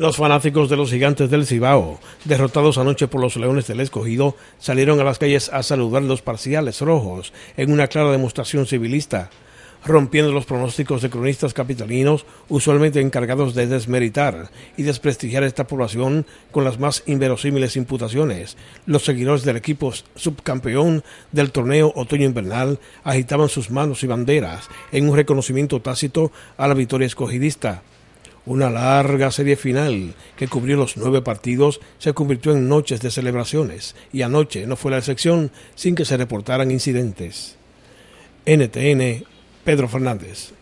Los fanáticos de los gigantes del Cibao, derrotados anoche por los Leones del Escogido, salieron a las calles a saludar los parciales rojos en una clara demostración civilista, rompiendo los pronósticos de cronistas capitalinos usualmente encargados de desmeritar y desprestigiar a esta población con las más inverosímiles imputaciones. Los seguidores del equipo subcampeón del torneo otoño-invernal agitaban sus manos y banderas en un reconocimiento tácito a la victoria escogidista una larga serie final que cubrió los nueve partidos se convirtió en noches de celebraciones y anoche no fue la excepción sin que se reportaran incidentes. NTN, Pedro Fernández.